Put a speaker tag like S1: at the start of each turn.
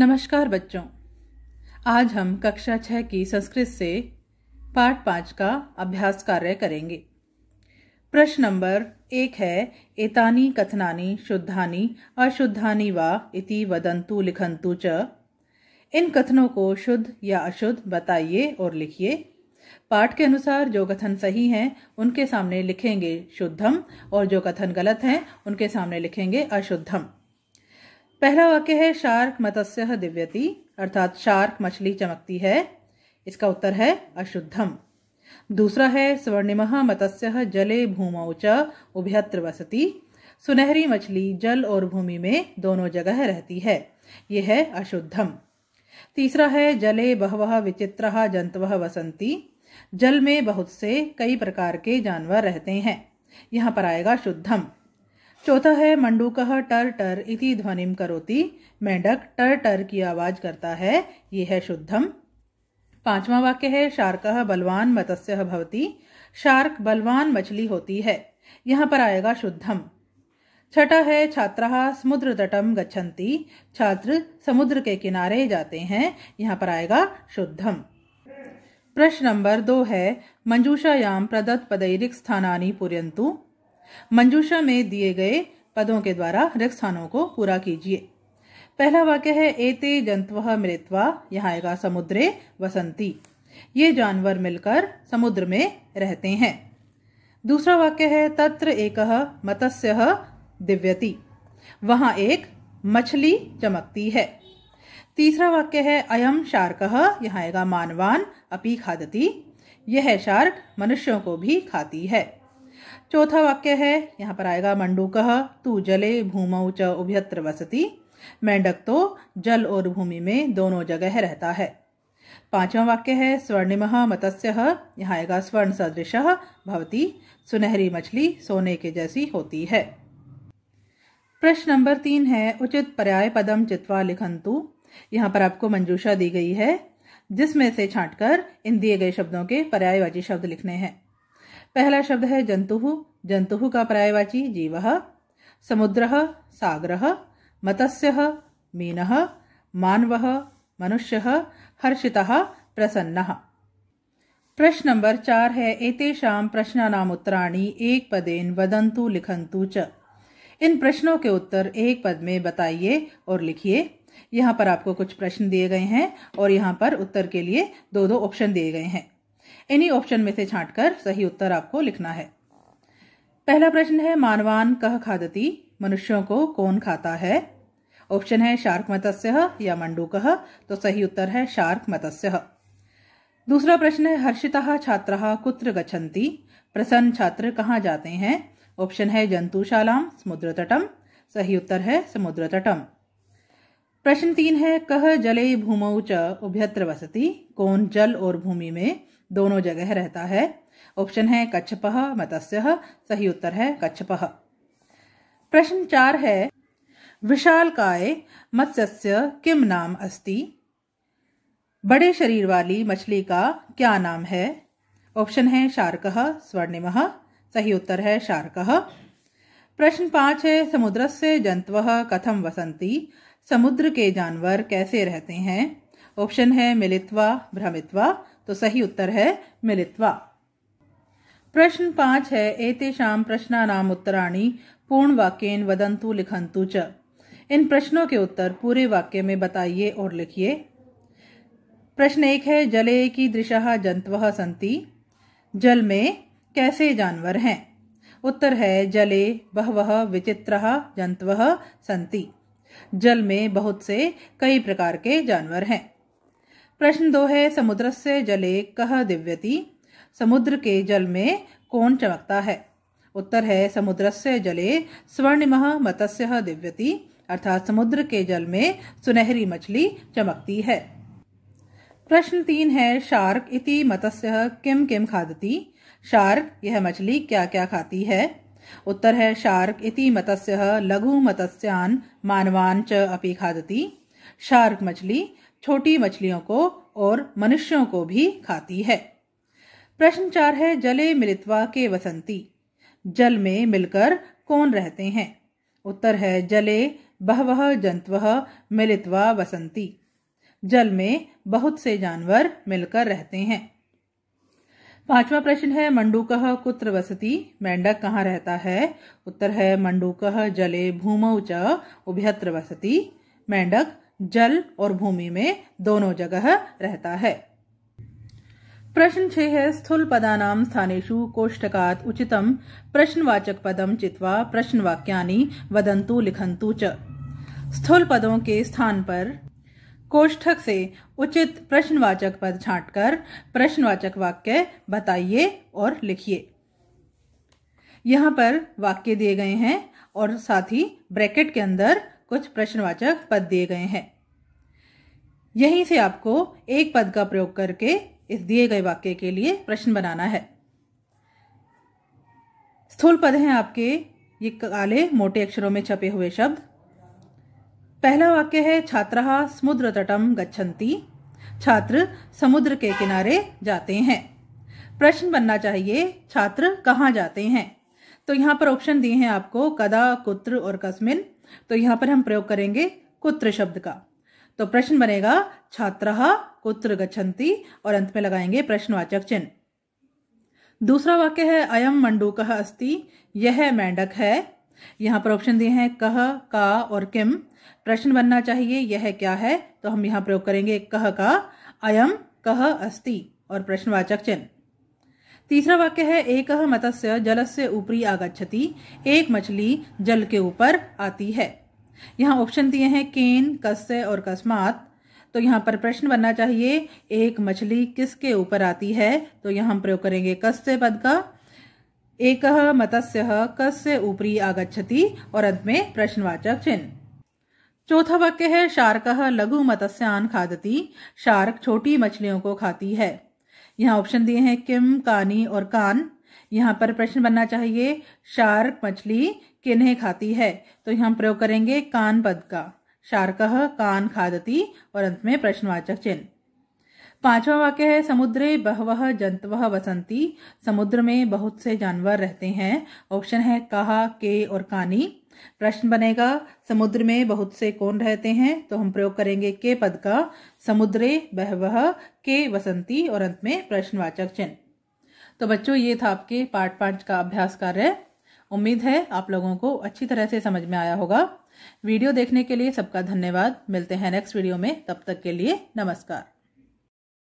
S1: नमस्कार बच्चों आज हम कक्षा छः की संस्कृत से पाठ पाँच का अभ्यास कार्य करेंगे प्रश्न नंबर एक है एतानी कथनानी शुद्धानी अशुद्धानी वा इति वदंतु लिखंतु च इन कथनों को शुद्ध या अशुद्ध बताइए और लिखिए पाठ के अनुसार जो कथन सही हैं उनके सामने लिखेंगे शुद्धम और जो कथन गलत हैं उनके सामने लिखेंगे अशुद्धम पहला वाक्य है शार्क मत्स्य दिव्यति अर्थात शार्क मछली चमकती है इसका उत्तर है अशुद्धम दूसरा है स्वर्णिम मत्स्य जले भूमौ च उभ्यत्र वसती सुनहरी मछली जल और भूमि में दोनों जगह रहती है यह है अशुद्धम तीसरा है जले बहव विचित्र जंतव वसंती जल में बहुत से कई प्रकार के जानवर रहते हैं यहाँ पर आएगा शुद्धम चौथा है मंडूकह टर टर इति ध्वनिम करोति मेंढक टर टर की आवाज करता है ये है शुद्धम पांचवा वाक्य है शार्क बलवान मत्स्य भवती शार्क बलवान मछली होती है यहाँ पर आएगा शुद्धम छठा है छात्रा समुद्र तटम गच्छन्ति छात्र समुद्र के किनारे जाते हैं यहाँ पर आएगा शुद्धम प्रश्न नंबर दो है मंजूषायाम प्रदत्त पदैरिक स्थानानि पुरंतु मंजूषा में दिए गए पदों के द्वारा रिक्त स्थानों को पूरा कीजिए पहला वाक्य है एते जंतव मृतवा यहाँ आएगा समुद्रे वसंती ये जानवर मिलकर समुद्र में रहते हैं दूसरा वाक्य है तत्र एक मत्स्य दिव्यति वहाँ एक मछली चमकती है तीसरा वाक्य है अयम शार्क यहाँ आएगा मानवान अपी खादती यह शार्क मनुष्यों को भी खाती है चौथा वाक्य है यहाँ पर आएगा मंडूक तू जले भूमौ च उभ्यत्र वसती मेंढक तो जल और भूमि में दोनों जगह रहता है पांचवा वाक्य है स्वर्णिम मत्स्य यहाँ आएगा स्वर्ण सदृश भवती सुनहरी मछली सोने के जैसी होती है प्रश्न नंबर तीन है उचित पर्याय पदम चित्वा लिखंतु यहाँ पर आपको मंजूषा दी गई है जिसमें से छांटकर इन दिए गए शब्दों के पर्यायवाची शब्द लिखने हैं पहला शब्द है जंतु जंतु का पर्यायवाची जीव समुद्र सागर मत्स्य मीन मानव मनुष्य हर्षिता प्रसन्न प्रश्न नंबर चार है प्रश्न नाम उत्तराणी एक पदेन वदंतु लिखंतु च इन प्रश्नों के उत्तर एक पद में बताइए और लिखिए यहाँ पर आपको कुछ प्रश्न दिए गए हैं और यहाँ पर उत्तर के लिए दो दो ऑप्शन दिए गए हैं इन्हीं ऑप्शन में से छांटकर सही उत्तर आपको लिखना है पहला प्रश्न है मानवान कह खादती मनुष्यों को कौन खाता है ऑप्शन है शार्क मत्स्य या कह तो सही उत्तर है शार्क मत्स्य दूसरा प्रश्न है हर्षिता छात्र कुत्र गति प्रसन्न छात्र कहाँ जाते हैं ऑप्शन है जंतुशालाम समुद्र तटम सही उत्तर है समुद्र तटम प्रश्न तीन है कह जले भूमौ च उभ्यत्र वसती कौन जल और भूमि में दोनों जगह रहता है ऑप्शन है कच्छपह मत्स्य सही उत्तर है कच्छपह प्रश्न चार है विशाल काय मत्स्य किम नाम अस्ति बड़े शरीर वाली मछली का क्या नाम है ऑप्शन है शार्क स्वर्णिम सही उत्तर है शार्क प्रश्न पांच है समुद्र से जंतव कथम वसंती समुद्र के जानवर कैसे रहते हैं ऑप्शन है मिलित्वा भ्रमित्वा तो सही उत्तर है मिलित्वा प्रश्न पांच है एतेषाम प्रश्नानाम उत्तराणी पूर्ण वाक्यन वदंतु लिखंतु च इन प्रश्नों के उत्तर पूरे वाक्य में बताइए और लिखिए प्रश्न एक है जले की दृशा जंतव संति जल में कैसे जानवर हैं उत्तर है जले बहव विचित्र जंतव संति जल में बहुत से कई प्रकार के जानवर हैं प्रश्न दो है समुद्र से जले कह दिव्यति समुद्र के जल में कौन चमकता है उत्तर है समुद्र से जले स्वर्णिम मत्स्य दिव्यति अर्थात समुद्र के जल में सुनहरी मछली चमकती है प्रश्न तीन है शार्क इति मत्स्य किम किम खादती शार्क यह मछली क्या क्या खाती है उत्तर है शार्क इति मत्स्य लघु मत्स्यान मानवान च अपी खादती शार्क मछली छोटी मछलियों को और मनुष्यों को भी खाती है प्रश्न चार है जले मिलित्वा के वसंती जल में मिलकर कौन रहते हैं उत्तर है जले बहव जंतव मिलित्वा वसंती जल में बहुत से जानवर मिलकर रहते हैं पांचवा प्रश्न है मंडूक कुत्र वसती मेंढक कहाँ रहता है उत्तर है मंडूक जले भूमौ च उभ्यत्र वसती मेंढक जल और भूमि में दोनों जगह रहता है प्रश्न छह है स्थूल पदानाम स्थानेशु कोष्टकात उचितम प्रश्नवाचक पदम चित्वा प्रश्नवाक्यानि वदंतु लिखंतु च स्थूल पदों के स्थान पर कोष्ठक से उचित प्रश्नवाचक पद छांटकर प्रश्नवाचक वाक्य बताइए और लिखिए यहाँ पर वाक्य दिए गए हैं और साथ ही ब्रैकेट के अंदर कुछ प्रश्नवाचक पद दिए गए हैं यहीं से आपको एक पद का प्रयोग करके इस दिए गए वाक्य के लिए प्रश्न बनाना है स्थूल पद हैं आपके ये काले मोटे अक्षरों में छपे हुए शब्द पहला वाक्य है छात्रा समुद्र तटम गच्छंती छात्र समुद्र के किनारे जाते हैं प्रश्न बनना चाहिए छात्र कहाँ जाते हैं तो यहाँ पर ऑप्शन दिए हैं आपको कदा कुत्र और कस्मिन तो यहाँ पर हम प्रयोग करेंगे कुत्र शब्द का तो प्रश्न बनेगा छात्र कुत्र गच्छन्ति और अंत में लगाएंगे प्रश्नवाचक चिन्ह दूसरा वाक्य है अयम मंडूक अस्ति यह मेंढक है यहाँ पर ऑप्शन दिए हैं कह का और किम प्रश्न बनना चाहिए यह क्या है तो हम यहाँ प्रयोग करेंगे कह का अयम कह अस्ति और प्रश्नवाचक चिन्ह तीसरा वाक्य है एक मत्स्य जल से ऊपरी आगछती एक मछली जल के ऊपर आती है यहाँ ऑप्शन दिए हैं केन कस्य और कस्मात तो यहाँ पर प्रश्न बनना चाहिए एक मछली किसके ऊपर आती है तो यहाँ हम प्रयोग करेंगे कस्य पद का एक मत्स्य कस्य ऊपरी आगछती और अंत में प्रश्नवाचक चिन्ह चौथा वाक्य है शार्क लघु मत्स्यान खादती शार्क छोटी मछलियों को खाती है यहाँ ऑप्शन दिए हैं किम कानी और कान यहाँ पर प्रश्न बनना चाहिए शार्क मछली किन्हें खाती है तो यहाँ प्रयोग करेंगे कान पद का शार्क कान खादती और अंत में प्रश्नवाचक चिन्ह पांचवा वाक्य है समुद्र बहव जंतव वसंती समुद्र में बहुत से जानवर रहते हैं ऑप्शन है कहा के और कानी प्रश्न बनेगा समुद्र में बहुत से कौन रहते हैं तो हम प्रयोग करेंगे के पद का समुद्रे बहव के वसंती और अंत में प्रश्नवाचक चिन्ह तो बच्चों ये था आपके पार्ट पांच का अभ्यास कार्य उम्मीद है आप लोगों को अच्छी तरह से समझ में आया होगा वीडियो देखने के लिए सबका धन्यवाद मिलते हैं नेक्स्ट वीडियो में तब तक के लिए नमस्कार